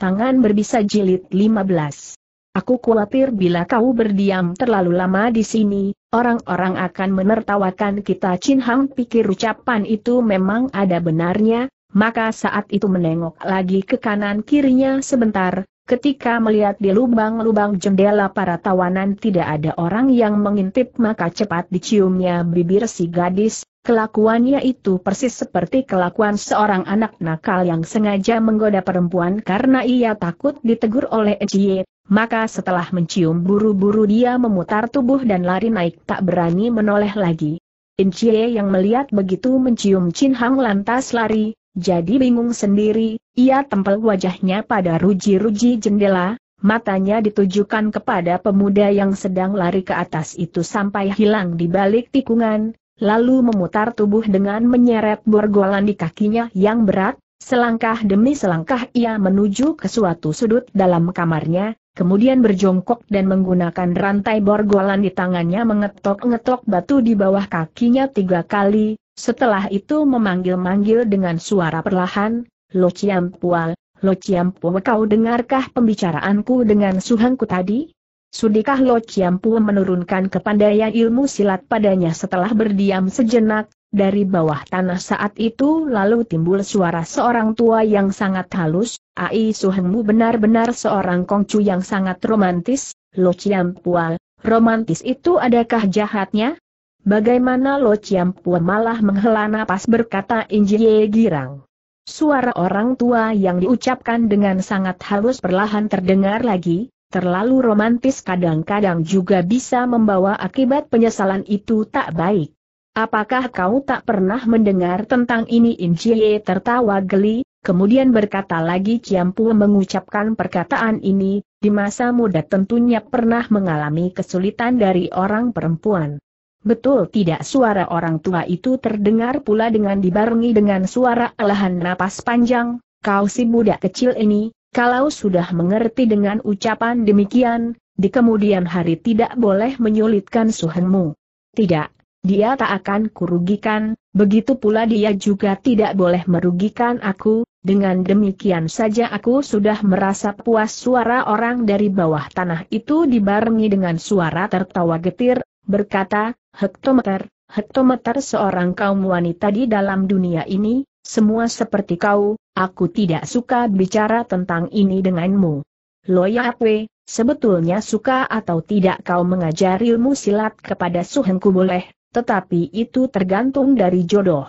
Tangan berbisa jilid 15. Aku khawatir bila kau berdiam terlalu lama di sini, orang-orang akan menertawakan kita Chin Hang pikir ucapan itu memang ada benarnya, maka saat itu menengok lagi ke kanan kirinya sebentar, ketika melihat di lubang-lubang jendela para tawanan tidak ada orang yang mengintip maka cepat diciumnya bibir si gadis, Kelakuannya itu persis seperti kelakuan seorang anak nakal yang sengaja menggoda perempuan karena ia takut ditegur oleh Ejie, maka setelah mencium buru-buru dia memutar tubuh dan lari naik tak berani menoleh lagi. Ejie yang melihat begitu mencium Chin Hang lantas lari, jadi bingung sendiri, ia tempel wajahnya pada ruji-ruji jendela, matanya ditujukan kepada pemuda yang sedang lari ke atas itu sampai hilang di balik tikungan, lalu memutar tubuh dengan menyeret borgolan di kakinya yang berat, selangkah demi selangkah ia menuju ke suatu sudut dalam kamarnya, kemudian berjongkok dan menggunakan rantai borgolan di tangannya mengetok-ngetok batu di bawah kakinya tiga kali, setelah itu memanggil-manggil dengan suara perlahan, Lo Pual, Lo Pual, kau dengarkah pembicaraanku dengan suhangku tadi? Sudikah Lo Chiampu menurunkan kepandaian ilmu silat padanya setelah berdiam sejenak, dari bawah tanah saat itu lalu timbul suara seorang tua yang sangat halus, Ai Suhengmu benar-benar seorang kongcu yang sangat romantis, Lo Chiampual, romantis itu adakah jahatnya? Bagaimana Lo Chiampu malah menghela napas berkata Injiye Girang. Suara orang tua yang diucapkan dengan sangat halus perlahan terdengar lagi, terlalu romantis kadang-kadang juga bisa membawa akibat penyesalan itu tak baik. Apakah kau tak pernah mendengar tentang ini Injie tertawa geli, kemudian berkata lagi Ciampu mengucapkan perkataan ini, di masa muda tentunya pernah mengalami kesulitan dari orang perempuan. Betul tidak suara orang tua itu terdengar pula dengan dibarengi dengan suara alahan napas panjang, kau si budak kecil ini, kalau sudah mengerti dengan ucapan demikian, di kemudian hari tidak boleh menyulitkan suhengmu. Tidak, dia tak akan kurugikan, begitu pula dia juga tidak boleh merugikan aku, dengan demikian saja aku sudah merasa puas suara orang dari bawah tanah itu dibarengi dengan suara tertawa getir, berkata, hektometer, hektometer seorang kaum wanita di dalam dunia ini, semua seperti kau, aku tidak suka bicara tentang ini denganmu. Loyakwe, ya sebetulnya suka atau tidak kau mengajar ilmu silat kepada Suhengku boleh, tetapi itu tergantung dari jodoh.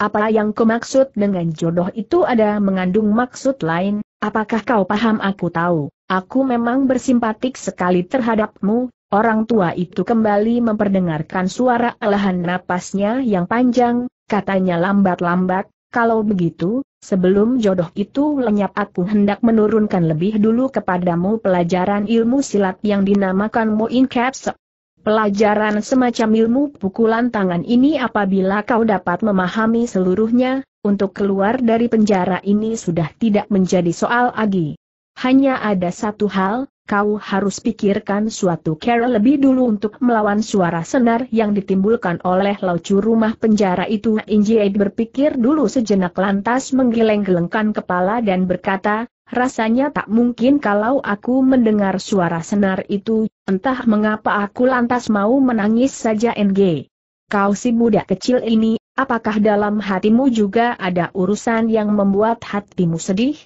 Apa yang kau maksud dengan jodoh itu ada mengandung maksud lain, apakah kau paham aku tahu, aku memang bersimpatik sekali terhadapmu, orang tua itu kembali memperdengarkan suara alahan napasnya yang panjang, katanya lambat-lambat, kalau begitu, sebelum jodoh itu lenyap aku hendak menurunkan lebih dulu kepadamu pelajaran ilmu silat yang dinamakan Moin Capsep. Pelajaran semacam ilmu pukulan tangan ini apabila kau dapat memahami seluruhnya, untuk keluar dari penjara ini sudah tidak menjadi soal lagi. Hanya ada satu hal, kau harus pikirkan suatu cara lebih dulu untuk melawan suara senar yang ditimbulkan oleh laucu rumah penjara itu. Injied berpikir dulu sejenak lantas menggeleng-gelengkan kepala dan berkata, rasanya tak mungkin kalau aku mendengar suara senar itu, entah mengapa aku lantas mau menangis saja NG. Kau si budak kecil ini, apakah dalam hatimu juga ada urusan yang membuat hatimu sedih?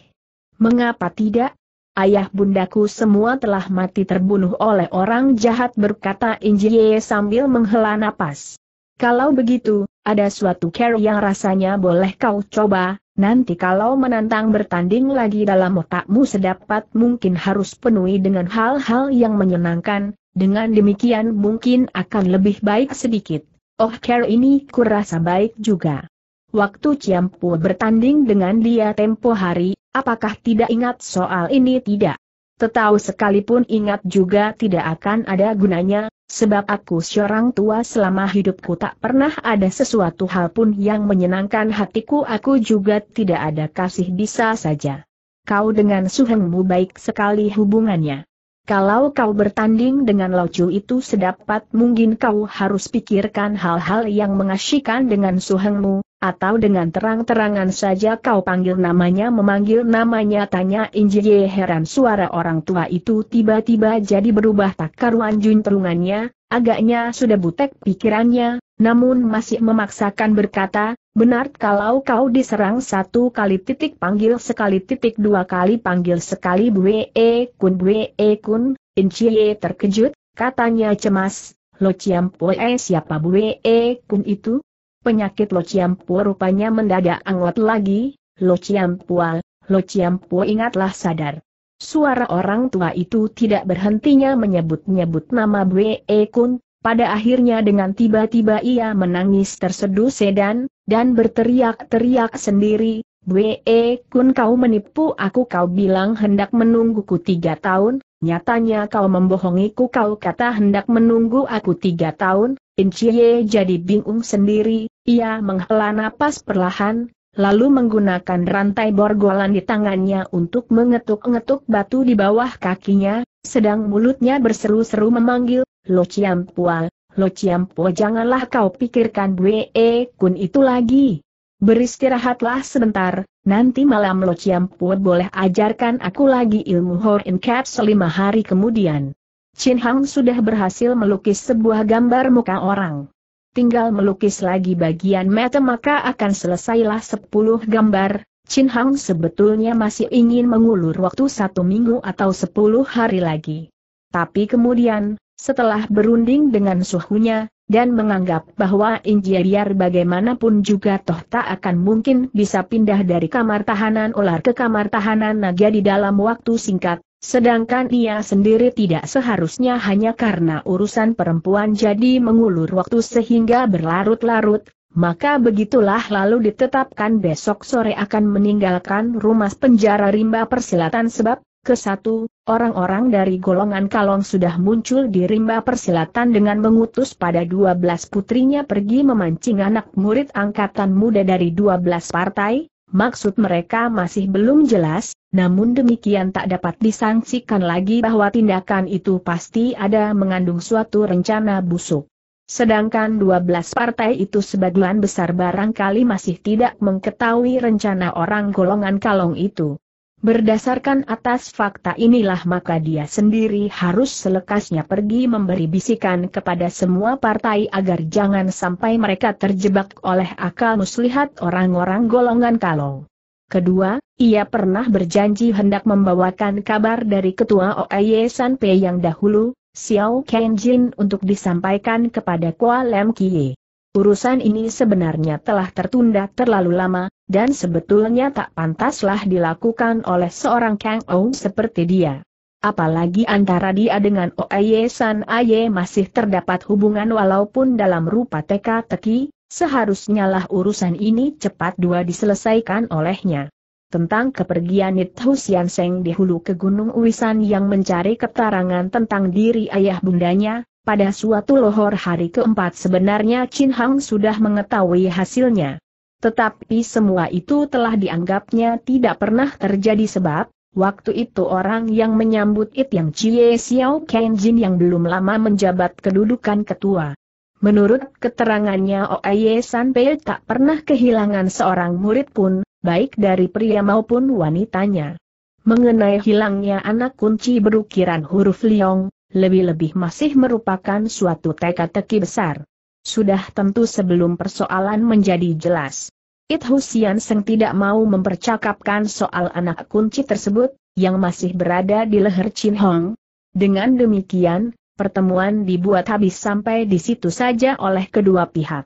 Mengapa tidak? Ayah bundaku semua telah mati terbunuh oleh orang jahat berkata Injie sambil menghela napas. Kalau begitu, ada suatu care yang rasanya boleh kau coba, nanti kalau menantang bertanding lagi dalam otakmu sedapat mungkin harus penuhi dengan hal-hal yang menyenangkan, dengan demikian mungkin akan lebih baik sedikit. Oh care ini kurasa baik juga. Waktu Ciampu bertanding dengan dia tempo hari, Apakah tidak ingat soal ini tidak? Tetahu sekalipun ingat juga tidak akan ada gunanya, sebab aku seorang tua selama hidupku tak pernah ada sesuatu hal pun yang menyenangkan hatiku aku juga tidak ada kasih bisa saja. Kau dengan suhengmu baik sekali hubungannya. Kalau kau bertanding dengan Locu itu sedapat mungkin kau harus pikirkan hal-hal yang mengasyikan dengan suhengmu, atau dengan terang-terangan saja kau panggil namanya memanggil namanya tanya Injie heran suara orang tua itu tiba-tiba jadi berubah tak karuan Jun terungannya, agaknya sudah butek pikirannya, namun masih memaksakan berkata, benar kalau kau diserang satu kali titik panggil sekali titik dua kali panggil sekali e kun e kun, Injie terkejut, katanya cemas, lo ciampoe siapa e kun itu? Penyakit Lo Ciampu rupanya mendadak anggot lagi, Lo Ciampua, Lo Ciampu ingatlah sadar. Suara orang tua itu tidak berhentinya menyebut-nyebut nama Bwe e Kun, pada akhirnya dengan tiba-tiba ia menangis terseduh sedan, dan berteriak-teriak sendiri, Bwe e Kun kau menipu aku kau bilang hendak menungguku tiga tahun, nyatanya kau membohongiku kau kata hendak menunggu aku tiga tahun, Incie jadi bingung sendiri, ia menghela napas perlahan, lalu menggunakan rantai borgolan di tangannya untuk mengetuk-ngetuk batu di bawah kakinya, sedang mulutnya berseru-seru memanggil, Lo Ciampua, Lo Ciampua janganlah kau pikirkan Bwe Kun itu lagi. Beristirahatlah sebentar, nanti malam Lo Pue boleh ajarkan aku lagi ilmu hor in Caps selima hari kemudian. Chin Hang sudah berhasil melukis sebuah gambar muka orang. Tinggal melukis lagi bagian mata maka akan selesailah sepuluh gambar, Chin Hang sebetulnya masih ingin mengulur waktu satu minggu atau sepuluh hari lagi. Tapi kemudian, setelah berunding dengan suhunya, dan menganggap bahwa Injiar bagaimanapun juga toh tak akan mungkin bisa pindah dari kamar tahanan ular ke kamar tahanan naga di dalam waktu singkat, sedangkan ia sendiri tidak seharusnya hanya karena urusan perempuan jadi mengulur waktu sehingga berlarut-larut, maka begitulah lalu ditetapkan besok sore akan meninggalkan rumah penjara rimba persilatan sebab Kesatu, orang-orang dari golongan Kalong sudah muncul di rimba persilatan dengan mengutus pada dua belas putrinya pergi memancing anak murid angkatan muda dari dua belas partai, maksud mereka masih belum jelas, namun demikian tak dapat disangsikan lagi bahwa tindakan itu pasti ada mengandung suatu rencana busuk. Sedangkan dua belas partai itu sebagian besar barangkali masih tidak mengetahui rencana orang golongan kalong itu. Berdasarkan atas fakta inilah maka dia sendiri harus selekasnya pergi memberi bisikan kepada semua partai agar jangan sampai mereka terjebak oleh akal muslihat orang-orang golongan kalau. Kedua, ia pernah berjanji hendak membawakan kabar dari ketua OAY e Sanpei yang dahulu, Xiao Kenjin untuk disampaikan kepada Kualem Kie. Urusan ini sebenarnya telah tertunda terlalu lama, dan sebetulnya tak pantaslah dilakukan oleh seorang Kang Ou seperti dia. Apalagi antara dia dengan Oye San Aye masih terdapat hubungan walaupun dalam rupa teka-teki, seharusnya lah urusan ini cepat dua diselesaikan olehnya. Tentang kepergian Nithu Sian Seng di hulu ke Gunung Uisan yang mencari keterangan tentang diri ayah bundanya, pada suatu lohor hari keempat sebenarnya Chin Hang sudah mengetahui hasilnya. Tetapi semua itu telah dianggapnya tidak pernah terjadi sebab, waktu itu orang yang menyambut It Yang Chie Xiao Kenjin yang belum lama menjabat kedudukan ketua. Menurut keterangannya Oye Sanpei tak pernah kehilangan seorang murid pun, baik dari pria maupun wanitanya. Mengenai hilangnya anak kunci berukiran huruf liong, lebih-lebih masih merupakan suatu teka-teki besar. Sudah tentu sebelum persoalan menjadi jelas. It Husian Seng tidak mau mempercakapkan soal anak kunci tersebut, yang masih berada di leher Chin Hong. Dengan demikian, pertemuan dibuat habis sampai di situ saja oleh kedua pihak.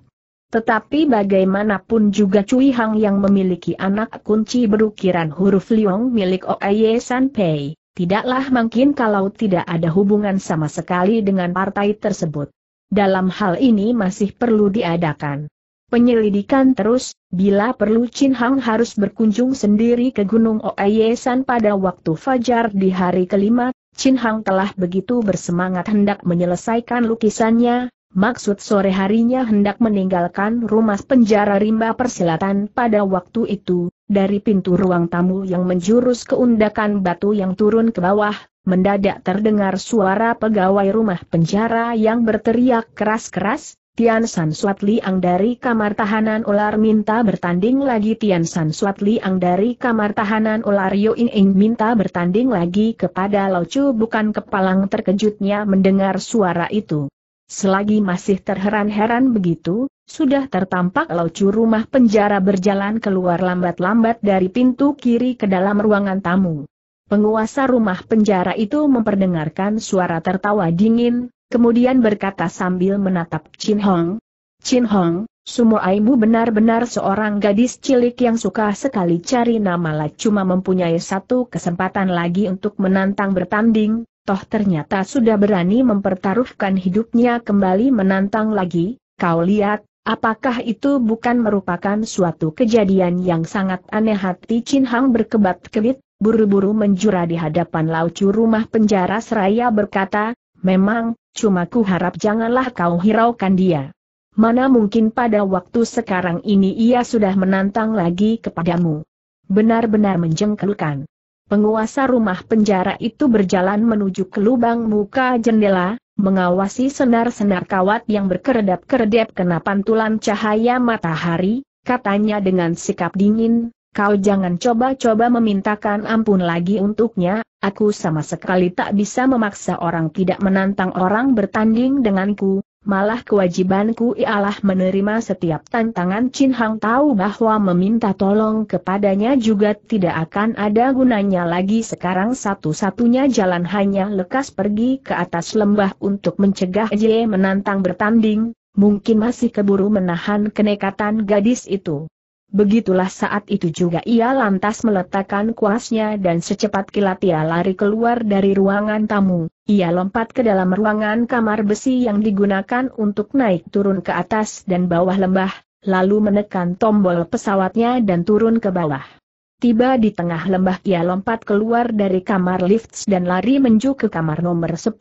Tetapi bagaimanapun juga Cui Hang yang memiliki anak kunci berukiran huruf Liong milik Oye Sanpei tidaklah mungkin kalau tidak ada hubungan sama sekali dengan partai tersebut. Dalam hal ini masih perlu diadakan penyelidikan terus, bila perlu Chin Hang harus berkunjung sendiri ke Gunung Oeyesan pada waktu fajar di hari kelima, Chin Hang telah begitu bersemangat hendak menyelesaikan lukisannya, Maksud sore harinya hendak meninggalkan rumah penjara rimba persilatan pada waktu itu, dari pintu ruang tamu yang menjurus ke undakan batu yang turun ke bawah, mendadak terdengar suara pegawai rumah penjara yang berteriak keras-keras, Tian San Suat Liang dari kamar tahanan ular minta bertanding lagi Tian San Suat Liang dari kamar tahanan ular Yo In Ing minta bertanding lagi kepada Lao Chu bukan kepalang terkejutnya mendengar suara itu. Selagi masih terheran-heran begitu, sudah tertampak laucu rumah penjara berjalan keluar lambat-lambat dari pintu kiri ke dalam ruangan tamu. Penguasa rumah penjara itu memperdengarkan suara tertawa dingin, kemudian berkata sambil menatap Chin Hong. Chin Hong, semua Aimu benar-benar seorang gadis cilik yang suka sekali cari nama lah cuma mempunyai satu kesempatan lagi untuk menantang bertanding, toh ternyata sudah berani mempertaruhkan hidupnya kembali menantang lagi, kau lihat, apakah itu bukan merupakan suatu kejadian yang sangat aneh hati Chin Hang berkebat-kebit, buru-buru menjura di hadapan laucu rumah penjara seraya berkata, memang, cuma ku harap janganlah kau hiraukan dia. Mana mungkin pada waktu sekarang ini ia sudah menantang lagi kepadamu. Benar-benar menjengkelkan. Penguasa rumah penjara itu berjalan menuju ke lubang muka jendela, mengawasi senar-senar kawat yang berkeredap-keredap kena pantulan cahaya matahari, katanya dengan sikap dingin, kau jangan coba-coba memintakan ampun lagi untuknya, aku sama sekali tak bisa memaksa orang tidak menantang orang bertanding denganku, Malah kewajibanku ialah menerima setiap tantangan Chin Hang tahu bahwa meminta tolong kepadanya juga tidak akan ada gunanya lagi sekarang satu-satunya jalan hanya lekas pergi ke atas lembah untuk mencegah Jie menantang bertanding, mungkin masih keburu menahan kenekatan gadis itu. Begitulah saat itu juga ia lantas meletakkan kuasnya dan secepat kilat ia lari keluar dari ruangan tamu. Ia lompat ke dalam ruangan kamar besi yang digunakan untuk naik turun ke atas dan bawah lembah, lalu menekan tombol pesawatnya dan turun ke bawah. Tiba di tengah lembah ia lompat keluar dari kamar lifts dan lari menuju ke kamar nomor 10.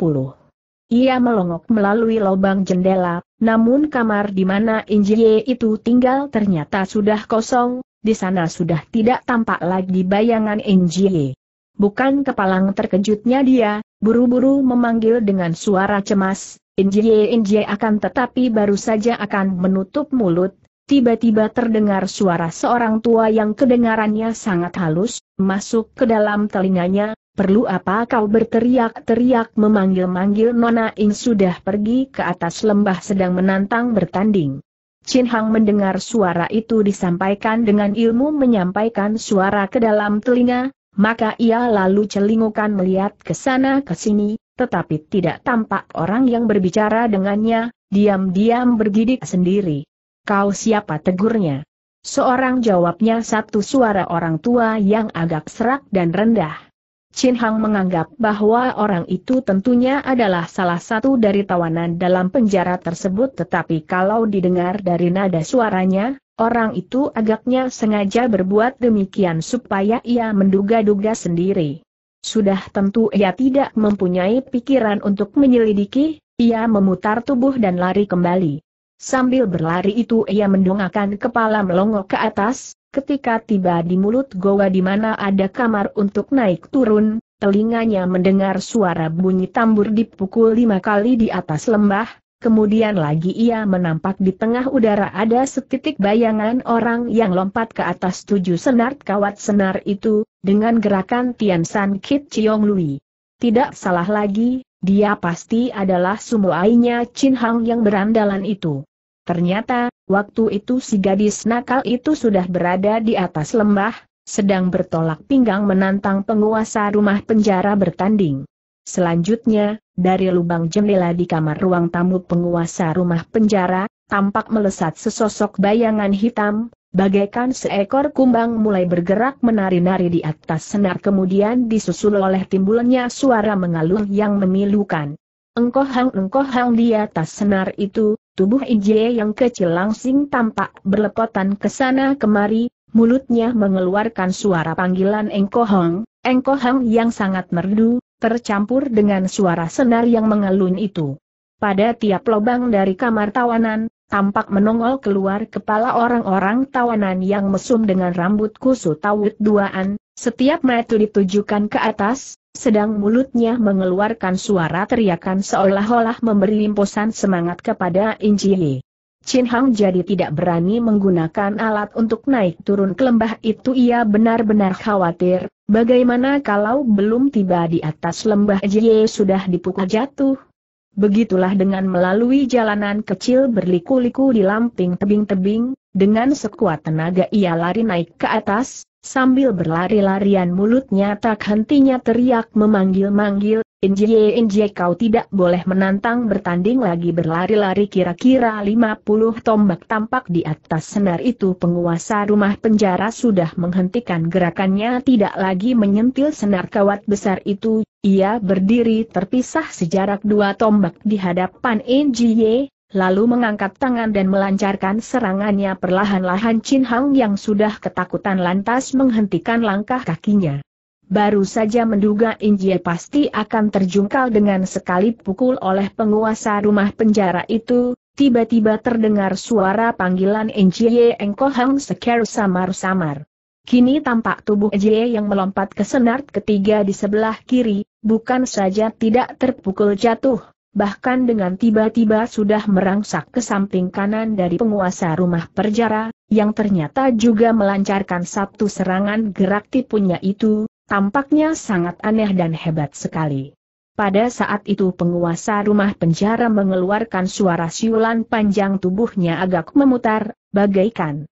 Ia melongok melalui lubang jendela, namun kamar di mana Injie itu tinggal ternyata sudah kosong, di sana sudah tidak tampak lagi bayangan Injie. Bukan kepalang terkejutnya dia, buru-buru memanggil dengan suara cemas, Injie Injie akan tetapi baru saja akan menutup mulut, tiba-tiba terdengar suara seorang tua yang kedengarannya sangat halus, masuk ke dalam telinganya, Perlu apa kau berteriak-teriak memanggil-manggil Nona Ing sudah pergi ke atas lembah sedang menantang bertanding. Chin Hang mendengar suara itu disampaikan dengan ilmu menyampaikan suara ke dalam telinga, maka ia lalu celingukan melihat ke sana ke sini, tetapi tidak tampak orang yang berbicara dengannya, diam-diam bergidik sendiri. Kau siapa tegurnya? Seorang jawabnya satu suara orang tua yang agak serak dan rendah. Chin Hang menganggap bahwa orang itu tentunya adalah salah satu dari tawanan dalam penjara tersebut tetapi kalau didengar dari nada suaranya, orang itu agaknya sengaja berbuat demikian supaya ia menduga-duga sendiri. Sudah tentu ia tidak mempunyai pikiran untuk menyelidiki, ia memutar tubuh dan lari kembali. Sambil berlari itu ia mendongakkan kepala melongo ke atas, Ketika tiba di mulut goa di mana ada kamar untuk naik turun, telinganya mendengar suara bunyi tambur dipukul lima kali di atas lembah, kemudian lagi ia menampak di tengah udara ada setitik bayangan orang yang lompat ke atas tujuh senar kawat senar itu, dengan gerakan Tian San Kit Chiong Lui. Tidak salah lagi, dia pasti adalah sumuainya Chin Hang yang berandalan itu. Ternyata, Waktu itu si gadis nakal itu sudah berada di atas lembah, sedang bertolak pinggang menantang penguasa rumah penjara bertanding. Selanjutnya, dari lubang jendela di kamar ruang tamu penguasa rumah penjara, tampak melesat sesosok bayangan hitam, bagaikan seekor kumbang mulai bergerak menari-nari di atas senar kemudian disusul oleh timbulnya suara mengalun yang memilukan. engkohang hang di atas senar itu, Tubuh IJ yang kecil langsing tampak berlepotan ke sana kemari, mulutnya mengeluarkan suara panggilan engko-hang, engko Engkohong yang sangat merdu, tercampur dengan suara senar yang mengelun itu. Pada tiap lubang dari kamar tawanan, tampak menongol keluar kepala orang-orang tawanan yang mesum dengan rambut kusut tawut duaan, setiap mata ditujukan ke atas, sedang mulutnya mengeluarkan suara teriakan seolah-olah memberi imposan semangat kepada Ye. Chin Hang jadi tidak berani menggunakan alat untuk naik turun ke lembah itu ia benar-benar khawatir, bagaimana kalau belum tiba di atas lembah Jie sudah dipukul jatuh. Begitulah dengan melalui jalanan kecil berliku-liku di lamping tebing-tebing, dengan sekuat tenaga ia lari naik ke atas, sambil berlari-larian mulutnya tak hentinya teriak memanggil-manggil, Injie Injie kau tidak boleh menantang bertanding lagi berlari-lari kira-kira 50 tombak tampak di atas senar itu penguasa rumah penjara sudah menghentikan gerakannya tidak lagi menyentil senar kawat besar itu, ia berdiri terpisah sejarak dua tombak di hadapan Injie, lalu mengangkat tangan dan melancarkan serangannya perlahan-lahan Chin Hang yang sudah ketakutan lantas menghentikan langkah kakinya. Baru saja menduga Injie pasti akan terjungkal dengan sekali pukul oleh penguasa rumah penjara itu, tiba-tiba terdengar suara panggilan Injie Engko Hang Seker samar-samar. Kini tampak tubuh Injie yang melompat ke senar ketiga di sebelah kiri, bukan saja tidak terpukul jatuh, bahkan dengan tiba-tiba sudah merangsak ke samping kanan dari penguasa rumah perjara, yang ternyata juga melancarkan satu serangan gerak tipunya itu, tampaknya sangat aneh dan hebat sekali. Pada saat itu penguasa rumah penjara mengeluarkan suara siulan panjang tubuhnya agak memutar, bagaikan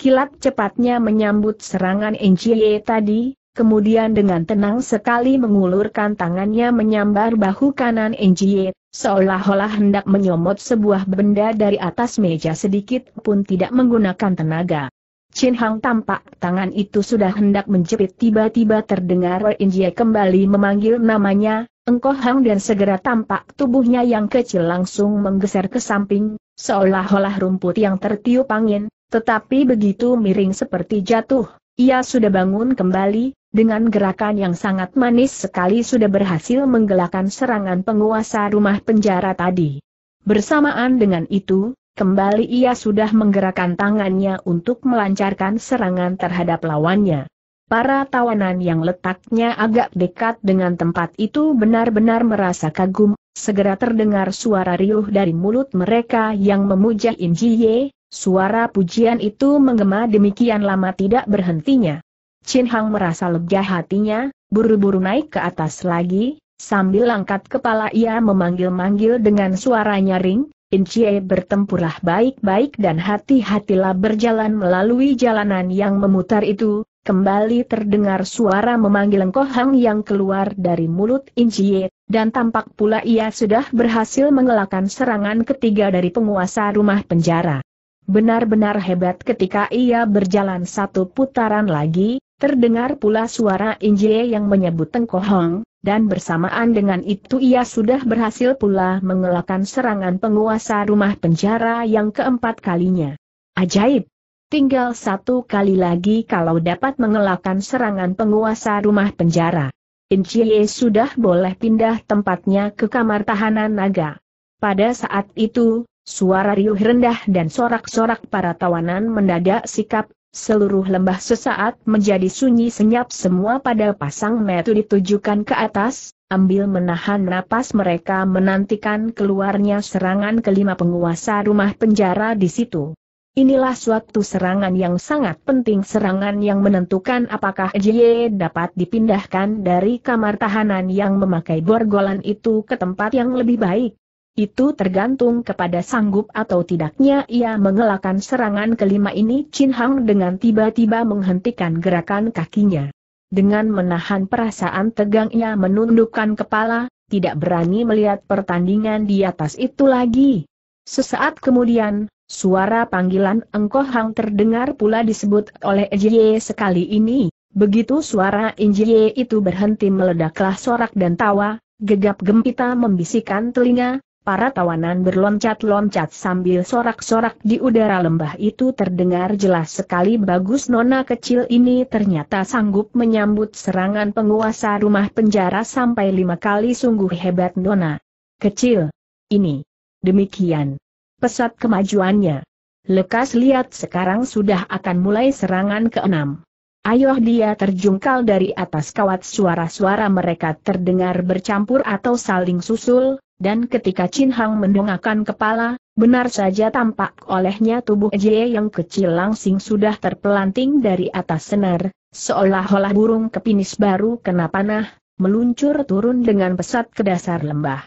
kilat cepatnya menyambut serangan NCY e tadi, kemudian dengan tenang sekali mengulurkan tangannya menyambar bahu kanan Enjie, seolah-olah hendak menyomot sebuah benda dari atas meja sedikit pun tidak menggunakan tenaga. Chin Hang tampak tangan itu sudah hendak menjepit tiba-tiba terdengar Enjie kembali memanggil namanya, Engkoh Hang dan segera tampak tubuhnya yang kecil langsung menggeser ke samping, seolah-olah rumput yang tertiup angin, tetapi begitu miring seperti jatuh, ia sudah bangun kembali, dengan gerakan yang sangat manis sekali sudah berhasil menggelakkan serangan penguasa rumah penjara tadi. Bersamaan dengan itu, kembali ia sudah menggerakkan tangannya untuk melancarkan serangan terhadap lawannya. Para tawanan yang letaknya agak dekat dengan tempat itu benar-benar merasa kagum, segera terdengar suara riuh dari mulut mereka yang memuja Injiye, suara pujian itu menggema demikian lama tidak berhentinya. Chin Hang merasa lega hatinya, buru-buru naik ke atas lagi, sambil angkat kepala ia memanggil-manggil dengan suara nyaring, Incie bertempurlah baik-baik dan hati-hatilah berjalan melalui jalanan yang memutar itu, kembali terdengar suara memanggil Engkoh Hang yang keluar dari mulut In Incie, dan tampak pula ia sudah berhasil mengelakkan serangan ketiga dari penguasa rumah penjara. Benar-benar hebat ketika ia berjalan satu putaran lagi, Terdengar pula suara Injie yang menyebut Tengkohong, dan bersamaan dengan itu ia sudah berhasil pula mengelakkan serangan penguasa rumah penjara yang keempat kalinya. Ajaib! Tinggal satu kali lagi kalau dapat mengelakkan serangan penguasa rumah penjara. Injie sudah boleh pindah tempatnya ke kamar tahanan naga. Pada saat itu, suara riuh rendah dan sorak-sorak para tawanan mendadak sikap Seluruh lembah sesaat menjadi sunyi senyap semua pada pasang metu ditujukan ke atas, ambil menahan napas mereka menantikan keluarnya serangan kelima penguasa rumah penjara di situ. Inilah suatu serangan yang sangat penting serangan yang menentukan apakah Jie dapat dipindahkan dari kamar tahanan yang memakai borgolan itu ke tempat yang lebih baik. Itu tergantung kepada sanggup atau tidaknya ia mengelakkan serangan kelima ini Chin Hang dengan tiba-tiba menghentikan gerakan kakinya. Dengan menahan perasaan tegang ia menundukkan kepala, tidak berani melihat pertandingan di atas itu lagi. Sesaat kemudian, suara panggilan Engkoh Hang terdengar pula disebut oleh Ejie sekali ini. Begitu suara Injie itu berhenti meledaklah sorak dan tawa, gegap gempita membisikkan telinga, Para tawanan berloncat-loncat sambil sorak-sorak di udara lembah itu terdengar jelas sekali bagus nona kecil ini ternyata sanggup menyambut serangan penguasa rumah penjara sampai lima kali sungguh hebat nona. Kecil. Ini. Demikian. Pesat kemajuannya. Lekas lihat sekarang sudah akan mulai serangan keenam. Ayoh dia terjungkal dari atas kawat suara-suara mereka terdengar bercampur atau saling susul, dan ketika Chin Hang mendongakkan kepala, benar saja tampak olehnya tubuh Jie yang kecil langsing sudah terpelanting dari atas senar, seolah-olah burung kepinis baru kena panah, meluncur turun dengan pesat ke dasar lembah.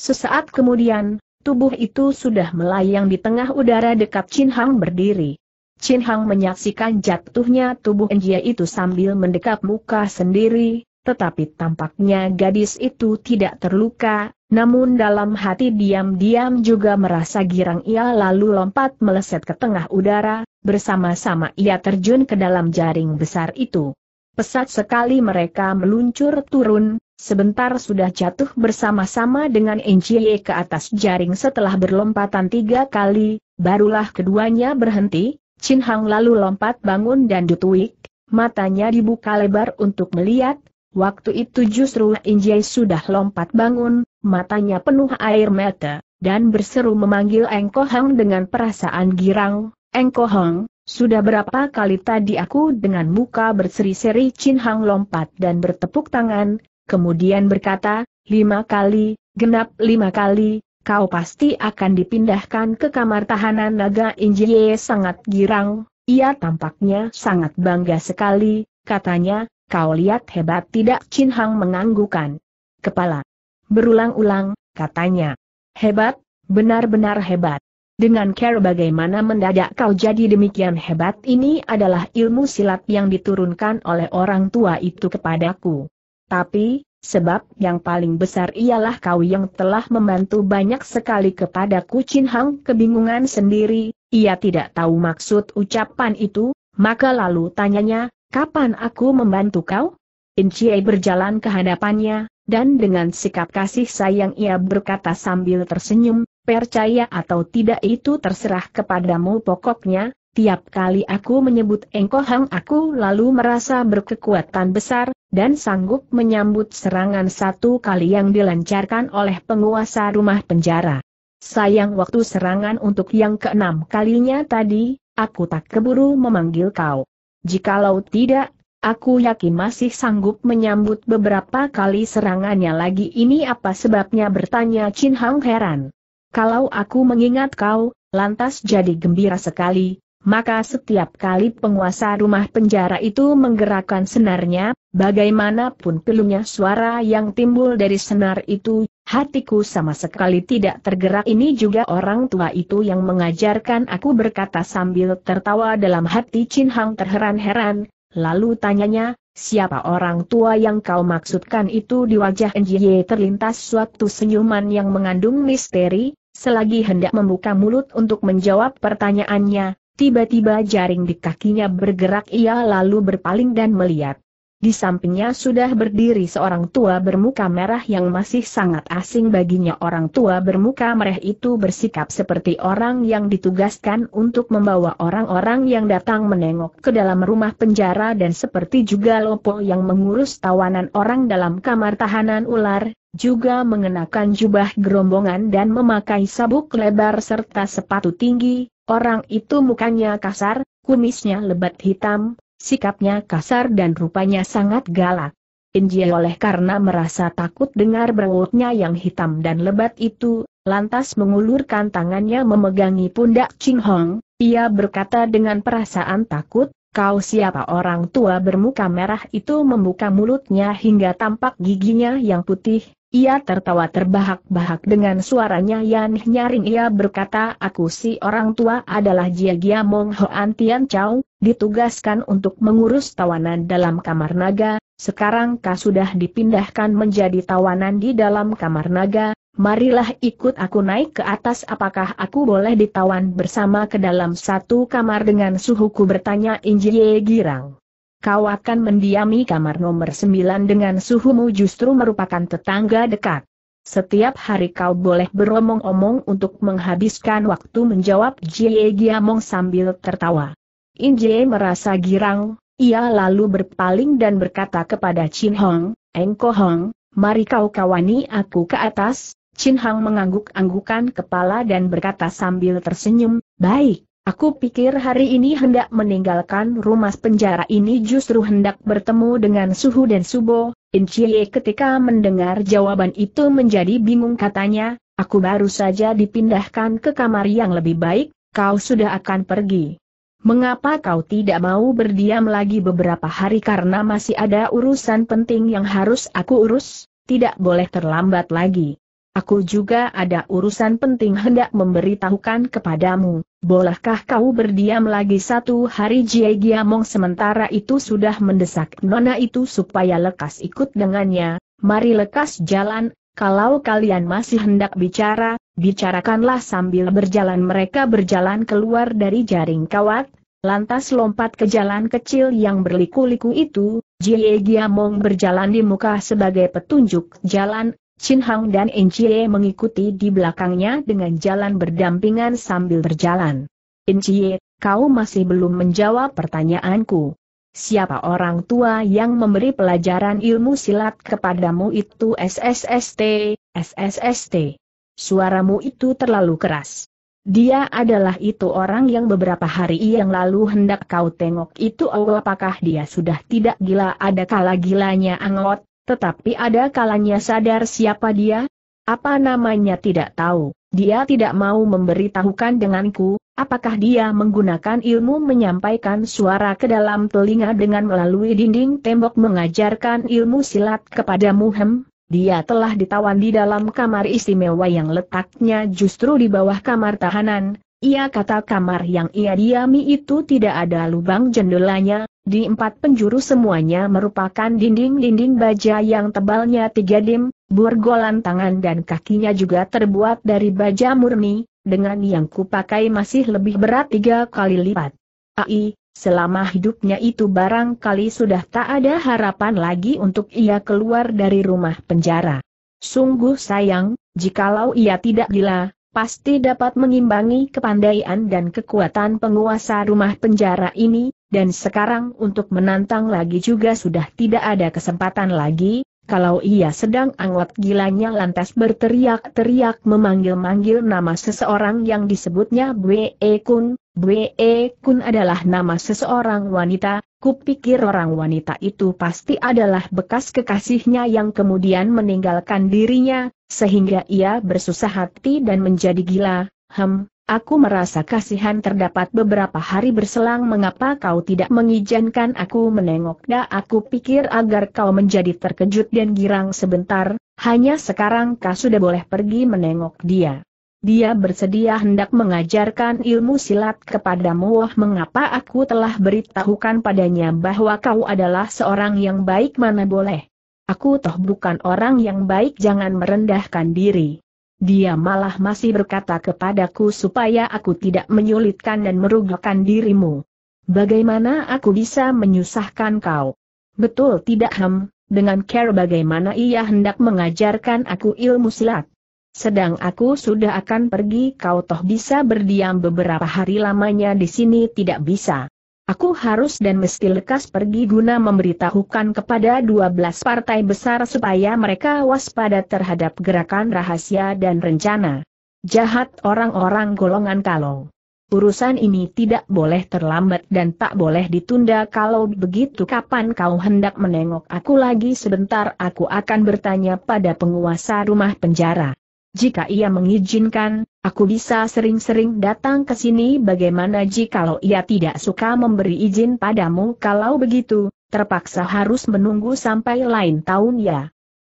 Sesaat kemudian, tubuh itu sudah melayang di tengah udara dekat Chin Hang berdiri. Chin Hang menyaksikan jatuhnya tubuh Jie itu sambil mendekap muka sendiri, tetapi tampaknya gadis itu tidak terluka, namun dalam hati diam-diam juga merasa girang ia lalu lompat meleset ke tengah udara, bersama-sama ia terjun ke dalam jaring besar itu. Pesat sekali mereka meluncur turun, sebentar sudah jatuh bersama-sama dengan Encie ke atas jaring setelah berlompatan tiga kali, barulah keduanya berhenti, Chin Hang lalu lompat bangun dan Dutuik, matanya dibuka lebar untuk melihat, Waktu itu justru Injai sudah lompat bangun, matanya penuh air mata, dan berseru memanggil Engko Hang dengan perasaan girang, Engko Hang, sudah berapa kali tadi aku dengan muka berseri-seri Chin Hang lompat dan bertepuk tangan, kemudian berkata, lima kali, genap lima kali, kau pasti akan dipindahkan ke kamar tahanan naga Injie sangat girang, ia tampaknya sangat bangga sekali, katanya, Kau lihat hebat tidak Chin Hang menganggukan kepala. Berulang-ulang, katanya. Hebat, benar-benar hebat. Dengan care bagaimana mendadak kau jadi demikian hebat ini adalah ilmu silat yang diturunkan oleh orang tua itu kepadaku. Tapi, sebab yang paling besar ialah kau yang telah membantu banyak sekali kepadaku Chin Hang kebingungan sendiri, ia tidak tahu maksud ucapan itu, maka lalu tanyanya, Kapan aku membantu kau? Incie berjalan ke hadapannya, dan dengan sikap kasih sayang ia berkata sambil tersenyum, percaya atau tidak itu terserah kepadamu pokoknya, tiap kali aku menyebut engkohang aku lalu merasa berkekuatan besar, dan sanggup menyambut serangan satu kali yang dilancarkan oleh penguasa rumah penjara. Sayang waktu serangan untuk yang keenam kalinya tadi, aku tak keburu memanggil kau. Jikalau tidak, aku yakin masih sanggup menyambut beberapa kali serangannya lagi ini apa sebabnya bertanya Chin Hang heran. Kalau aku mengingat kau, lantas jadi gembira sekali, maka setiap kali penguasa rumah penjara itu menggerakkan senarnya, bagaimanapun pelunya suara yang timbul dari senar itu, hatiku sama sekali tidak tergerak. Ini juga orang tua itu yang mengajarkan aku berkata sambil tertawa dalam hati Chin Hang terheran-heran, lalu tanyanya, Siapa orang tua yang kau maksudkan itu di wajah NJY terlintas suatu senyuman yang mengandung misteri, selagi hendak membuka mulut untuk menjawab pertanyaannya, Tiba-tiba jaring di kakinya bergerak ia lalu berpaling dan melihat. Di sampingnya sudah berdiri seorang tua bermuka merah yang masih sangat asing baginya orang tua bermuka merah itu bersikap seperti orang yang ditugaskan untuk membawa orang-orang yang datang menengok ke dalam rumah penjara dan seperti juga Lopo yang mengurus tawanan orang dalam kamar tahanan ular, juga mengenakan jubah gerombongan dan memakai sabuk lebar serta sepatu tinggi, Orang itu mukanya kasar, kumisnya lebat hitam, sikapnya kasar dan rupanya sangat galak. Injil oleh karena merasa takut dengar berwutnya yang hitam dan lebat itu, lantas mengulurkan tangannya memegangi pundak Ching Hong, ia berkata dengan perasaan takut, kau siapa orang tua bermuka merah itu membuka mulutnya hingga tampak giginya yang putih, ia tertawa terbahak-bahak dengan suaranya yang nyaring ia berkata aku si orang tua adalah Jia Gia Mong Hoan Tian Chow, ditugaskan untuk mengurus tawanan dalam kamar naga, sekarang kau sudah dipindahkan menjadi tawanan di dalam kamar naga, marilah ikut aku naik ke atas apakah aku boleh ditawan bersama ke dalam satu kamar dengan suhuku bertanya Injie Girang kau akan mendiami kamar nomor sembilan dengan suhumu justru merupakan tetangga dekat. Setiap hari kau boleh beromong-omong untuk menghabiskan waktu menjawab Jie Giamong sambil tertawa. Jie merasa girang, ia lalu berpaling dan berkata kepada Chin Hong, Engko Hong, mari kau kawani aku ke atas. Chin Hong mengangguk-anggukan kepala dan berkata sambil tersenyum, baik. Aku pikir hari ini hendak meninggalkan rumah penjara ini justru hendak bertemu dengan Suhu dan Subo. Inciye ketika mendengar jawaban itu menjadi bingung katanya, aku baru saja dipindahkan ke kamar yang lebih baik, kau sudah akan pergi. Mengapa kau tidak mau berdiam lagi beberapa hari karena masih ada urusan penting yang harus aku urus, tidak boleh terlambat lagi. Aku juga ada urusan penting hendak memberitahukan kepadamu. Bolehkah kau berdiam lagi satu hari Jie Giamong sementara itu sudah mendesak Nona itu supaya lekas ikut dengannya. Mari lekas jalan, kalau kalian masih hendak bicara, bicarakanlah sambil berjalan mereka berjalan keluar dari jaring kawat, lantas lompat ke jalan kecil yang berliku-liku itu, Jie Giamong berjalan di muka sebagai petunjuk jalan, Chin Hang dan Enchie mengikuti di belakangnya dengan jalan berdampingan sambil berjalan. Enchie, kau masih belum menjawab pertanyaanku. Siapa orang tua yang memberi pelajaran ilmu silat kepadamu itu SSST, SSST. Suaramu itu terlalu keras. Dia adalah itu orang yang beberapa hari yang lalu hendak kau tengok itu oh, apakah dia sudah tidak gila ada kala gilanya angot, tetapi ada kalanya sadar siapa dia, apa namanya tidak tahu. Dia tidak mau memberitahukan denganku, apakah dia menggunakan ilmu menyampaikan suara ke dalam telinga dengan melalui dinding tembok mengajarkan ilmu silat kepada Muhem? Dia telah ditawan di dalam kamar istimewa yang letaknya justru di bawah kamar tahanan, ia kata kamar yang ia diami itu tidak ada lubang jendelanya, di empat penjuru semuanya merupakan dinding-dinding baja yang tebalnya tiga dim, burgolan tangan dan kakinya juga terbuat dari baja murni, dengan yang kupakai masih lebih berat tiga kali lipat. Ai, selama hidupnya itu barangkali sudah tak ada harapan lagi untuk ia keluar dari rumah penjara. Sungguh sayang, jikalau ia tidak gila, pasti dapat mengimbangi kepandaian dan kekuatan penguasa rumah penjara ini, dan sekarang untuk menantang lagi juga sudah tidak ada kesempatan lagi, kalau ia sedang anggot gilanya lantas berteriak-teriak memanggil-manggil nama seseorang yang disebutnya Bwe Kun. Bwe Kun adalah nama seseorang wanita, kupikir orang wanita itu pasti adalah bekas kekasihnya yang kemudian meninggalkan dirinya, sehingga ia bersusah hati dan menjadi gila, hem, Aku merasa kasihan terdapat beberapa hari berselang mengapa kau tidak mengizinkan aku menengok dah aku pikir agar kau menjadi terkejut dan girang sebentar, hanya sekarang kau sudah boleh pergi menengok dia. Dia bersedia hendak mengajarkan ilmu silat kepadamu wah mengapa aku telah beritahukan padanya bahwa kau adalah seorang yang baik mana boleh. Aku toh bukan orang yang baik jangan merendahkan diri. Dia malah masih berkata kepadaku supaya aku tidak menyulitkan dan merugikan dirimu. Bagaimana aku bisa menyusahkan kau? Betul tidak Ham? dengan care bagaimana ia hendak mengajarkan aku ilmu silat. Sedang aku sudah akan pergi kau toh bisa berdiam beberapa hari lamanya di sini tidak bisa. Aku harus dan mesti lekas pergi guna memberitahukan kepada dua belas partai besar supaya mereka waspada terhadap gerakan rahasia dan rencana. Jahat orang-orang golongan kalau Urusan ini tidak boleh terlambat dan tak boleh ditunda kalau begitu kapan kau hendak menengok aku lagi sebentar aku akan bertanya pada penguasa rumah penjara. Jika ia mengizinkan, aku bisa sering-sering datang ke sini bagaimana jikalau ia tidak suka memberi izin padamu kalau begitu, terpaksa harus menunggu sampai lain tahun ya.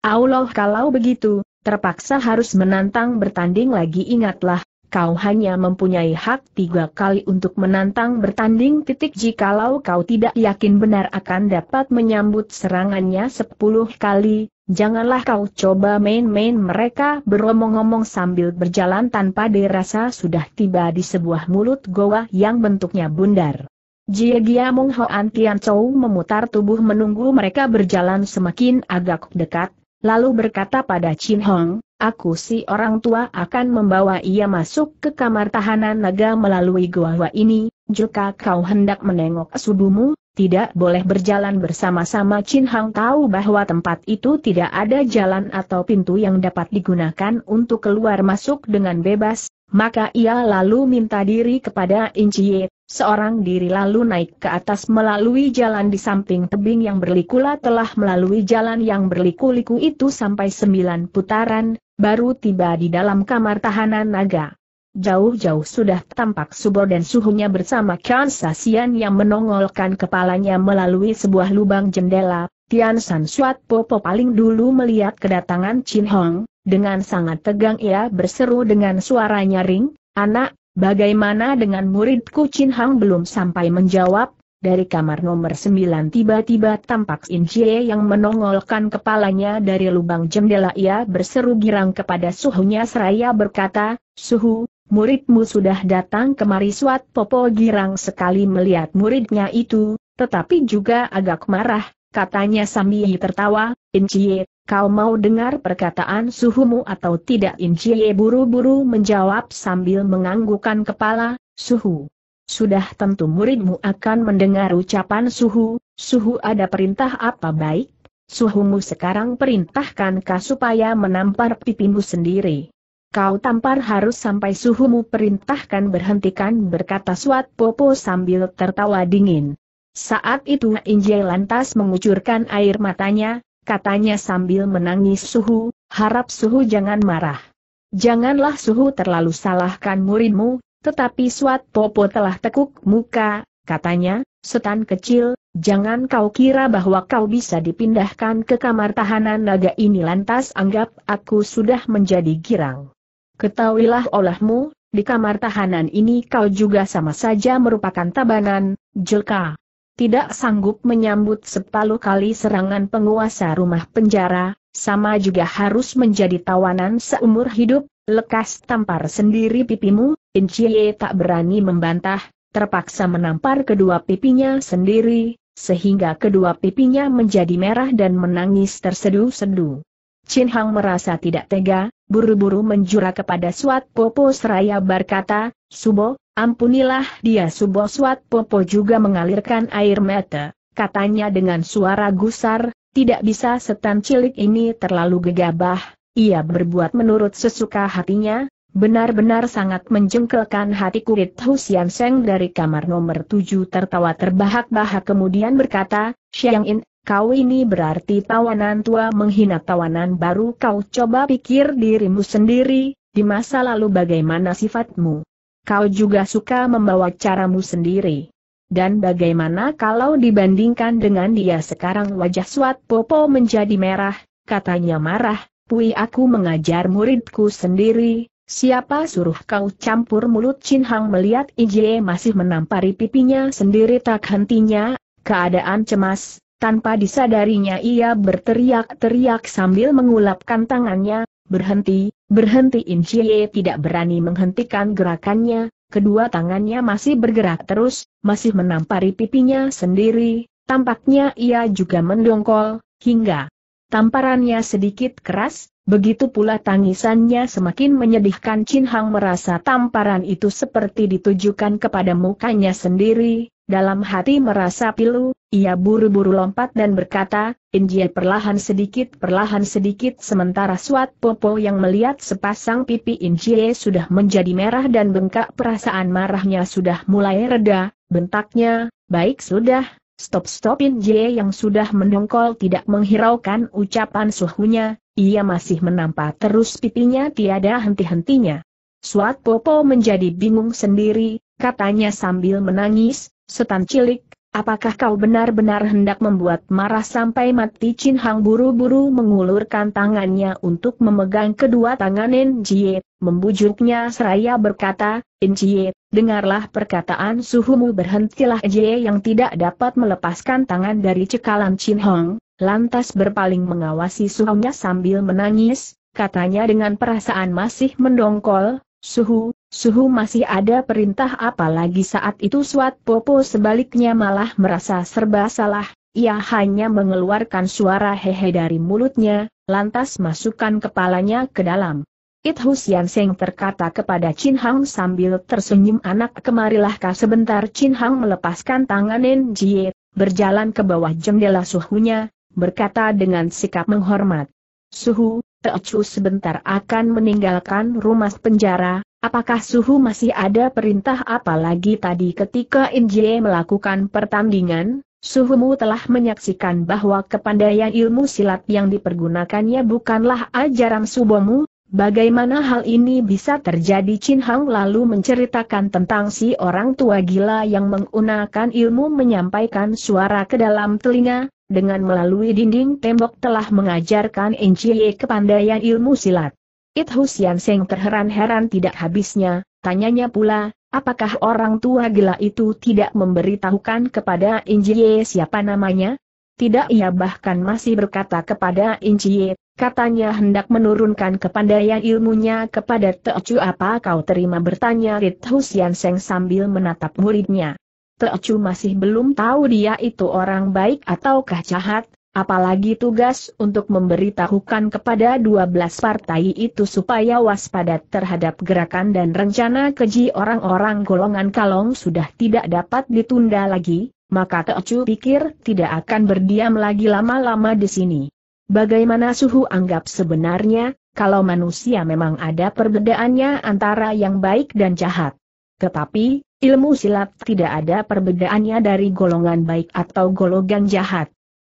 Allah kalau begitu, terpaksa harus menantang bertanding lagi ingatlah, kau hanya mempunyai hak tiga kali untuk menantang bertanding titik jikalau kau tidak yakin benar akan dapat menyambut serangannya sepuluh kali, Janganlah kau coba main-main mereka beromong-omong sambil berjalan tanpa dirasa sudah tiba di sebuah mulut goa yang bentuknya bundar. Gia Mung Hoan Tian Chou memutar tubuh menunggu mereka berjalan semakin agak dekat, lalu berkata pada Chin Hong, aku si orang tua akan membawa ia masuk ke kamar tahanan naga melalui goa ini, jika kau hendak menengok subuhmu, tidak boleh berjalan bersama-sama Chin Hang tahu bahwa tempat itu tidak ada jalan atau pintu yang dapat digunakan untuk keluar masuk dengan bebas, maka ia lalu minta diri kepada In Chie, seorang diri lalu naik ke atas melalui jalan di samping tebing yang berlikula telah melalui jalan yang berliku-liku itu sampai sembilan putaran, baru tiba di dalam kamar tahanan naga. Jauh-jauh sudah tampak Subor dan suhunya bersama Kian Sasian yang menongolkan kepalanya melalui sebuah lubang jendela. Tian San Suat Popo paling dulu melihat kedatangan Chin Hong, dengan sangat tegang ia berseru dengan suara nyaring, Anak, bagaimana dengan muridku Chin Hong belum sampai menjawab, dari kamar nomor 9 tiba-tiba tampak In Jie yang menongolkan kepalanya dari lubang jendela ia berseru girang kepada suhunya seraya berkata, Suhu, muridmu sudah datang kemari Suat Popo girang sekali melihat muridnya itu, tetapi juga agak marah, katanya sambil tertawa, Incie, kau mau dengar perkataan suhumu atau tidak Incie buru-buru menjawab sambil menganggukan kepala, suhu. Sudah tentu muridmu akan mendengar ucapan suhu, suhu ada perintah apa baik? Suhumu sekarang perintahkan kau supaya menampar pipimu sendiri. Kau tampar harus sampai suhumu perintahkan berhentikan berkata Suat Popo sambil tertawa dingin. Saat itu Inje lantas mengucurkan air matanya, katanya sambil menangis suhu, harap suhu jangan marah. Janganlah suhu terlalu salahkan muridmu, tetapi Suat Popo telah tekuk muka, katanya, setan kecil, jangan kau kira bahwa kau bisa dipindahkan ke kamar tahanan naga ini lantas anggap aku sudah menjadi girang. Ketahuilah olehmu, di kamar tahanan ini kau juga sama saja merupakan tabanan, jelka. Tidak sanggup menyambut sepuluh kali serangan penguasa rumah penjara, sama juga harus menjadi tawanan seumur hidup, lekas tampar sendiri pipimu, Incie tak berani membantah, terpaksa menampar kedua pipinya sendiri, sehingga kedua pipinya menjadi merah dan menangis tersedu-sedu. Chin Hang merasa tidak tega, buru-buru menjura kepada Suat Popo seraya berkata, Subo, ampunilah dia Subo Suat Popo juga mengalirkan air mata, katanya dengan suara gusar, tidak bisa setan cilik ini terlalu gegabah, ia berbuat menurut sesuka hatinya, benar-benar sangat menjengkelkan hati kulit Husian Seng dari kamar nomor tujuh tertawa terbahak-bahak kemudian berkata, Xiang In, Kau ini berarti tawanan tua menghina tawanan baru kau coba pikir dirimu sendiri, di masa lalu bagaimana sifatmu. Kau juga suka membawa caramu sendiri. Dan bagaimana kalau dibandingkan dengan dia sekarang wajah Swat Popo menjadi merah, katanya marah, Pui aku mengajar muridku sendiri, siapa suruh kau campur mulut Chin Hang melihat Ije masih menampari pipinya sendiri tak hentinya, keadaan cemas, tanpa disadarinya ia berteriak-teriak sambil mengulapkan tangannya, berhenti, berhenti Chie tidak berani menghentikan gerakannya, kedua tangannya masih bergerak terus, masih menampari pipinya sendiri, tampaknya ia juga mendongkol, hingga tamparannya sedikit keras, begitu pula tangisannya semakin menyedihkan Chin Hang merasa tamparan itu seperti ditujukan kepada mukanya sendiri, dalam hati merasa pilu, ia buru-buru lompat dan berkata, Injil perlahan sedikit perlahan sedikit sementara Suat Popo yang melihat sepasang pipi Injie sudah menjadi merah dan bengkak perasaan marahnya sudah mulai reda, bentaknya, baik sudah, stop-stop Injie yang sudah mendongkol tidak menghiraukan ucapan suhunya, ia masih menampak terus pipinya tiada henti-hentinya. Suat Popo menjadi bingung sendiri, katanya sambil menangis, Setan cilik, apakah kau benar-benar hendak membuat marah sampai mati Chin Hang buru-buru mengulurkan tangannya untuk memegang kedua tangan Nen Jie, membujuknya seraya berkata, Nen Jie, dengarlah perkataan suhumu berhentilah Jie yang tidak dapat melepaskan tangan dari cekalan Chin Hang, lantas berpaling mengawasi suhunya sambil menangis, katanya dengan perasaan masih mendongkol, Suhu, Suhu masih ada perintah apalagi saat itu Suat Popo sebaliknya malah merasa serba salah, ia hanya mengeluarkan suara hehe dari mulutnya, lantas masukkan kepalanya ke dalam. It Husian Seng terkata kepada Chin Hang sambil tersenyum anak kemarilah kah sebentar Chin Hang melepaskan tangan Nen Jie, berjalan ke bawah jendela suhunya, berkata dengan sikap menghormat. Suhu, Teocu sebentar akan meninggalkan rumah penjara, Apakah suhu masih ada perintah apalagi tadi ketika Injie melakukan pertandingan? Suhumu telah menyaksikan bahwa kepandaian ilmu silat yang dipergunakannya bukanlah ajaran subomu, bagaimana hal ini bisa terjadi Chin Hang lalu menceritakan tentang si orang tua gila yang menggunakan ilmu menyampaikan suara ke dalam telinga, dengan melalui dinding tembok telah mengajarkan Encie kepandaian ilmu silat. It Husian Seng terheran-heran tidak habisnya, tanyanya pula, apakah orang tua gila itu tidak memberitahukan kepada Injie siapa namanya? Tidak ia bahkan masih berkata kepada Injie, katanya hendak menurunkan kepandaian ilmunya kepada Teocu apa kau terima bertanya It Husian Seng sambil menatap muridnya. Teocu masih belum tahu dia itu orang baik ataukah jahat, Apalagi tugas untuk memberitahukan kepada dua belas partai itu supaya waspada terhadap gerakan dan rencana keji orang-orang golongan kalong sudah tidak dapat ditunda lagi, maka Teocu pikir tidak akan berdiam lagi lama-lama di sini. Bagaimana suhu anggap sebenarnya, kalau manusia memang ada perbedaannya antara yang baik dan jahat. Tetapi, ilmu silat tidak ada perbedaannya dari golongan baik atau golongan jahat.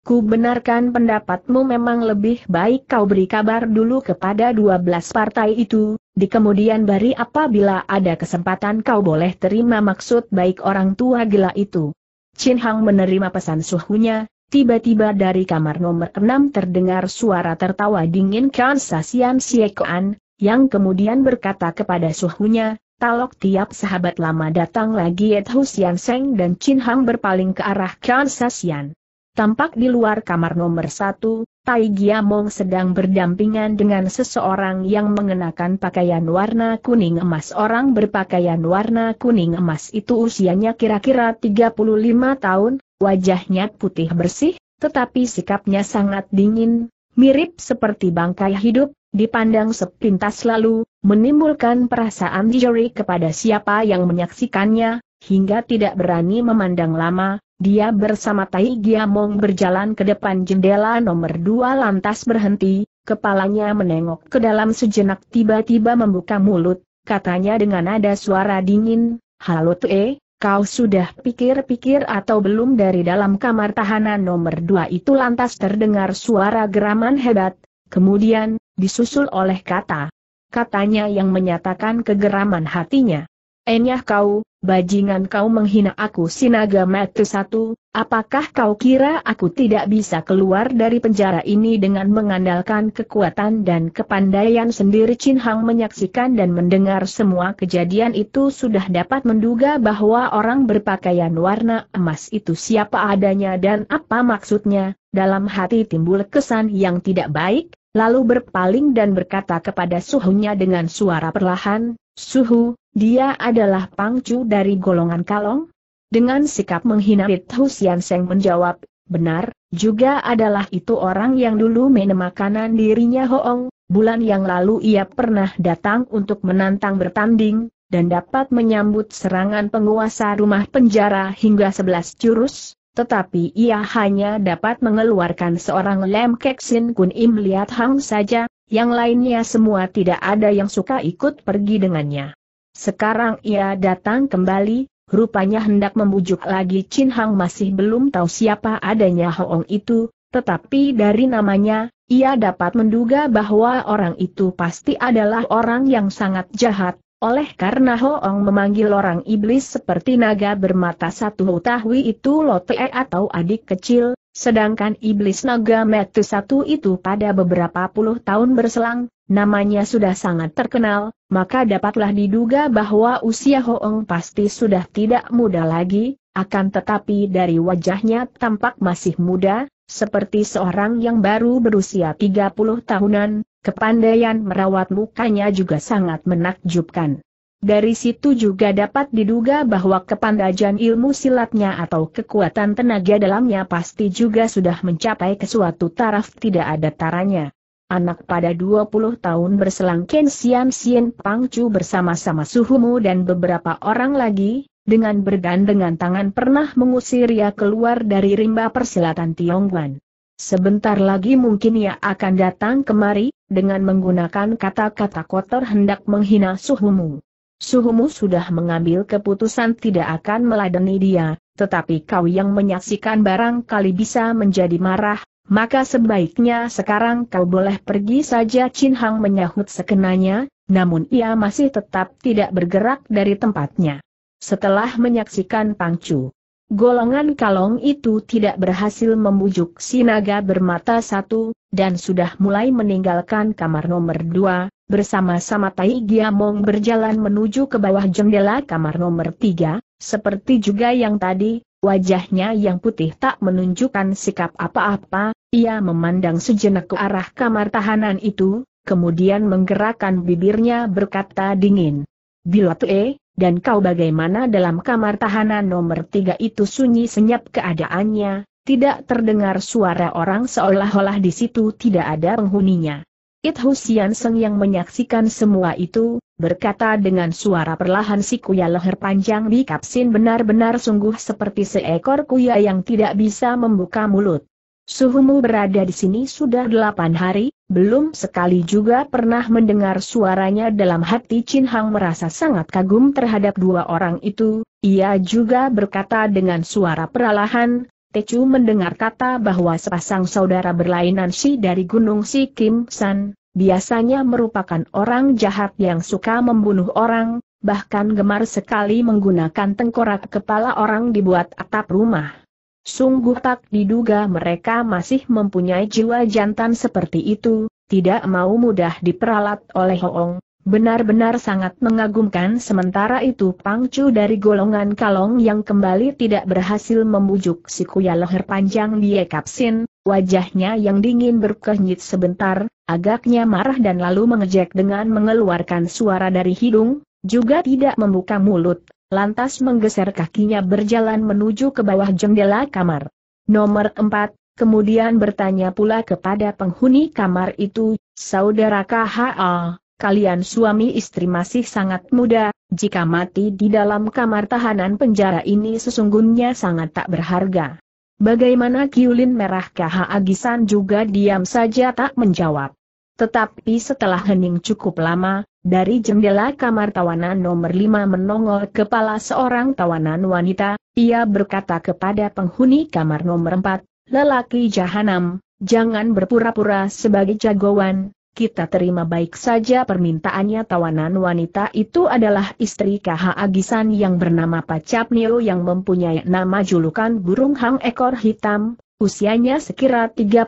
Ku benarkan pendapatmu memang lebih baik kau beri kabar dulu kepada dua belas partai itu, di kemudian bari apabila ada kesempatan kau boleh terima maksud baik orang tua gila itu. Chin Hang menerima pesan suhunya, tiba-tiba dari kamar nomor enam terdengar suara tertawa dingin Kan Sasian Siekoan, yang kemudian berkata kepada suhunya, Talok tiap sahabat lama datang lagi Ed Husian Seng dan Chin Hang berpaling ke arah Kan Sasian. Tampak di luar kamar nomor satu, Tai Giamong sedang berdampingan dengan seseorang yang mengenakan pakaian warna kuning emas. Orang berpakaian warna kuning emas itu usianya kira-kira 35 tahun, wajahnya putih bersih, tetapi sikapnya sangat dingin, mirip seperti bangkai hidup, dipandang sepintas lalu, menimbulkan perasaan jeri kepada siapa yang menyaksikannya, hingga tidak berani memandang lama, dia bersama Tai Giamong berjalan ke depan jendela nomor dua lantas berhenti, kepalanya menengok ke dalam sejenak tiba-tiba membuka mulut, katanya dengan nada suara dingin, Halo Tue, kau sudah pikir-pikir atau belum dari dalam kamar tahanan nomor dua itu lantas terdengar suara geraman hebat, kemudian, disusul oleh kata. Katanya yang menyatakan kegeraman hatinya. Enyah kau, bajingan kau menghina aku sinaga mati satu, apakah kau kira aku tidak bisa keluar dari penjara ini dengan mengandalkan kekuatan dan kepandaian sendiri Chin Hang menyaksikan dan mendengar semua kejadian itu sudah dapat menduga bahwa orang berpakaian warna emas itu siapa adanya dan apa maksudnya, dalam hati timbul kesan yang tidak baik, lalu berpaling dan berkata kepada suhunya dengan suara perlahan, Suhu, dia adalah pangcu dari golongan kalong? Dengan sikap menghina Hu Sian Seng menjawab, benar, juga adalah itu orang yang dulu menu makanan dirinya Hoong, bulan yang lalu ia pernah datang untuk menantang bertanding, dan dapat menyambut serangan penguasa rumah penjara hingga sebelas jurus, tetapi ia hanya dapat mengeluarkan seorang Lem Keksin Kun Im Liat Hang saja, yang lainnya semua tidak ada yang suka ikut pergi dengannya. Sekarang ia datang kembali, rupanya hendak membujuk lagi Chin Hang masih belum tahu siapa adanya Hoong itu, tetapi dari namanya, ia dapat menduga bahwa orang itu pasti adalah orang yang sangat jahat, oleh karena Hoong memanggil orang iblis seperti naga bermata satu hutahwi itu Lotte atau adik kecil, Sedangkan iblis naga metu satu itu pada beberapa puluh tahun berselang, namanya sudah sangat terkenal, maka dapatlah diduga bahwa usia Hoong pasti sudah tidak muda lagi, akan tetapi dari wajahnya tampak masih muda, seperti seorang yang baru berusia 30 tahunan, kepandaian merawat mukanya juga sangat menakjubkan. Dari situ juga dapat diduga bahwa kepanjangan ilmu silatnya atau kekuatan tenaga dalamnya pasti juga sudah mencapai ke suatu taraf tidak ada taranya. Anak pada 20 tahun berselang Ken Sian Pang Pangcu bersama-sama Suhumu dan beberapa orang lagi, dengan bergandengan tangan pernah mengusir ia keluar dari rimba persilatan Tiongwan. Sebentar lagi mungkin ia akan datang kemari, dengan menggunakan kata-kata kotor hendak menghina Suhumu. Suhumu sudah mengambil keputusan tidak akan meladeni dia, tetapi kau yang menyaksikan barangkali bisa menjadi marah, maka sebaiknya sekarang kau boleh pergi saja Chin Hang menyahut sekenanya, namun ia masih tetap tidak bergerak dari tempatnya. Setelah menyaksikan Pang Chu, golongan kalong itu tidak berhasil membujuk si naga bermata satu, dan sudah mulai meninggalkan kamar nomor dua, Bersama-sama Tai Giamong berjalan menuju ke bawah jendela kamar nomor tiga, seperti juga yang tadi, wajahnya yang putih tak menunjukkan sikap apa-apa, ia memandang sejenak ke arah kamar tahanan itu, kemudian menggerakkan bibirnya berkata dingin. Bilotue, dan kau bagaimana dalam kamar tahanan nomor tiga itu sunyi senyap keadaannya, tidak terdengar suara orang seolah-olah di situ tidak ada penghuninya. It Husian Seng yang menyaksikan semua itu, berkata dengan suara perlahan si kuya leher panjang di kapsin benar-benar sungguh seperti seekor kuya yang tidak bisa membuka mulut. Suhumu berada di sini sudah delapan hari, belum sekali juga pernah mendengar suaranya dalam hati Chin Hang merasa sangat kagum terhadap dua orang itu, ia juga berkata dengan suara perlahan, Tecu mendengar kata bahwa sepasang saudara berlainan Si dari Gunung Si Kim San, biasanya merupakan orang jahat yang suka membunuh orang, bahkan gemar sekali menggunakan tengkorak kepala orang dibuat atap rumah. Sungguh tak diduga mereka masih mempunyai jiwa jantan seperti itu, tidak mau mudah diperalat oleh Hoong, Benar-benar sangat mengagumkan sementara itu pangcu dari golongan kalong yang kembali tidak berhasil membujuk si kuya leher panjang die kapsin, wajahnya yang dingin berkenyit sebentar, agaknya marah dan lalu mengejek dengan mengeluarkan suara dari hidung, juga tidak membuka mulut, lantas menggeser kakinya berjalan menuju ke bawah jendela kamar. Nomor 4, kemudian bertanya pula kepada penghuni kamar itu, Saudara KHA, kalian suami istri masih sangat muda, jika mati di dalam kamar tahanan penjara ini sesungguhnya sangat tak berharga. Bagaimana Kiulin Merah KH Agisan juga diam saja tak menjawab. Tetapi setelah hening cukup lama, dari jendela kamar tawanan nomor 5 menongol kepala seorang tawanan wanita, ia berkata kepada penghuni kamar nomor 4, lelaki jahanam, jangan berpura-pura sebagai jagoan, kita terima baik saja permintaannya tawanan wanita itu adalah istri KH Agisan yang bernama Pacapnio yang mempunyai nama julukan burung hang ekor hitam, usianya sekira 35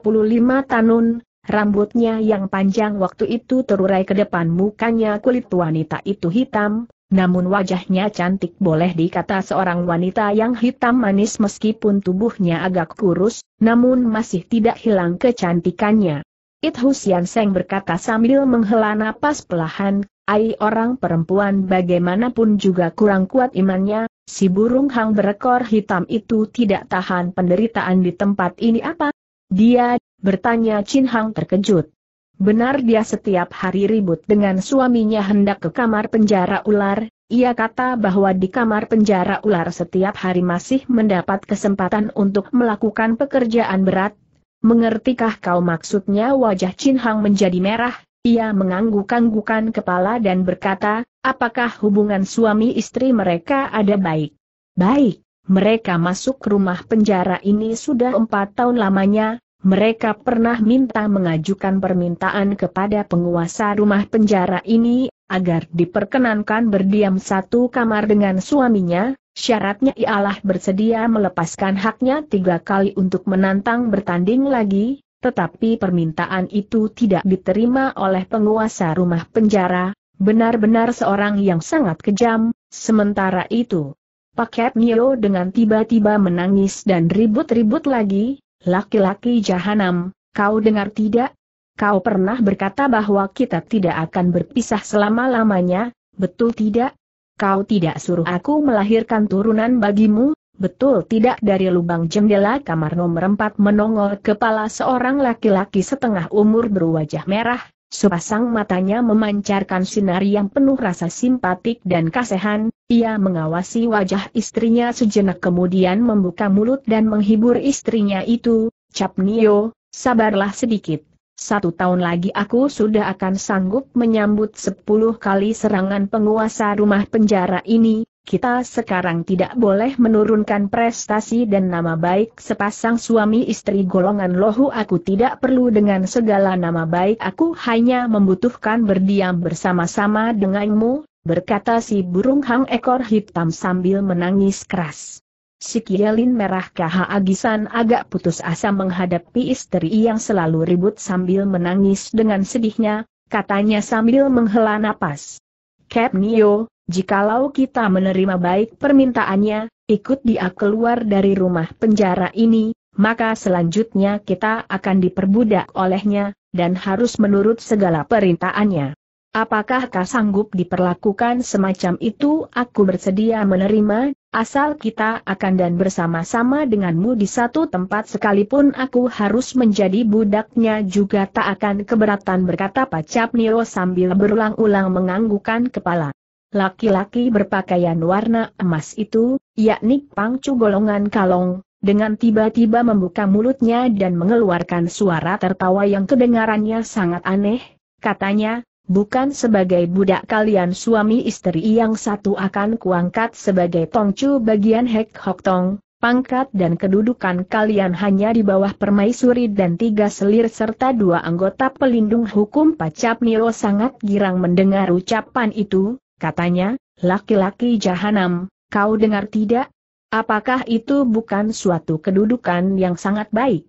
tahun, rambutnya yang panjang waktu itu terurai ke depan mukanya kulit wanita itu hitam, namun wajahnya cantik boleh dikata seorang wanita yang hitam manis meskipun tubuhnya agak kurus, namun masih tidak hilang kecantikannya. It Husian Seng berkata sambil menghela napas pelahan, Ai orang perempuan bagaimanapun juga kurang kuat imannya, si burung hang berekor hitam itu tidak tahan penderitaan di tempat ini apa? Dia, bertanya Chin Hang terkejut. Benar dia setiap hari ribut dengan suaminya hendak ke kamar penjara ular, ia kata bahwa di kamar penjara ular setiap hari masih mendapat kesempatan untuk melakukan pekerjaan berat, Mengertikah kau maksudnya wajah Chin Hang menjadi merah? Ia mengangguk-anggukan kepala dan berkata, apakah hubungan suami istri mereka ada baik? Baik, mereka masuk rumah penjara ini sudah empat tahun lamanya, mereka pernah minta mengajukan permintaan kepada penguasa rumah penjara ini, agar diperkenankan berdiam satu kamar dengan suaminya, Syaratnya ialah bersedia melepaskan haknya tiga kali untuk menantang bertanding lagi, tetapi permintaan itu tidak diterima oleh penguasa rumah penjara, benar-benar seorang yang sangat kejam, sementara itu. Paket Mio dengan tiba-tiba menangis dan ribut-ribut lagi, laki-laki jahanam, kau dengar tidak? Kau pernah berkata bahwa kita tidak akan berpisah selama-lamanya, betul tidak? kau tidak suruh aku melahirkan turunan bagimu, betul tidak dari lubang jendela kamar nomor empat menongol kepala seorang laki-laki setengah umur berwajah merah, sepasang matanya memancarkan sinar yang penuh rasa simpatik dan kasihan. ia mengawasi wajah istrinya sejenak kemudian membuka mulut dan menghibur istrinya itu, Cap Capnio, sabarlah sedikit satu tahun lagi aku sudah akan sanggup menyambut sepuluh kali serangan penguasa rumah penjara ini, kita sekarang tidak boleh menurunkan prestasi dan nama baik sepasang suami istri golongan lohu aku tidak perlu dengan segala nama baik aku hanya membutuhkan berdiam bersama-sama denganmu, berkata si burung hang ekor hitam sambil menangis keras. Kielin merah KH Agisan agak putus asa menghadapi istri yang selalu ribut sambil menangis dengan sedihnya, katanya sambil menghela napas. Cap Nio, jikalau kita menerima baik permintaannya, ikut dia keluar dari rumah penjara ini, maka selanjutnya kita akan diperbudak olehnya, dan harus menurut segala perintahannya. Apakah kau sanggup diperlakukan semacam itu? Aku bersedia menerima, asal kita akan dan bersama-sama denganmu di satu tempat sekalipun aku harus menjadi budaknya juga tak akan keberatan berkata Pacap Niro sambil berulang-ulang menganggukkan kepala. Laki-laki berpakaian warna emas itu, yakni pangcu golongan kalong, dengan tiba-tiba membuka mulutnya dan mengeluarkan suara tertawa yang kedengarannya sangat aneh, katanya, Bukan sebagai budak kalian suami istri yang satu akan kuangkat sebagai tongcu bagian Hek Hok Tong, pangkat dan kedudukan kalian hanya di bawah permaisuri dan tiga selir serta dua anggota pelindung hukum Pacap Niro sangat girang mendengar ucapan itu, katanya, laki-laki jahanam, kau dengar tidak? Apakah itu bukan suatu kedudukan yang sangat baik?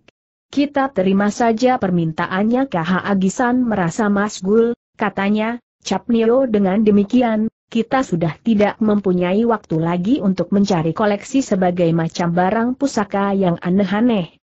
Kita terima saja permintaannya KH Agisan merasa masgul, Katanya, Capnio dengan demikian, kita sudah tidak mempunyai waktu lagi untuk mencari koleksi sebagai macam barang pusaka yang aneh-aneh.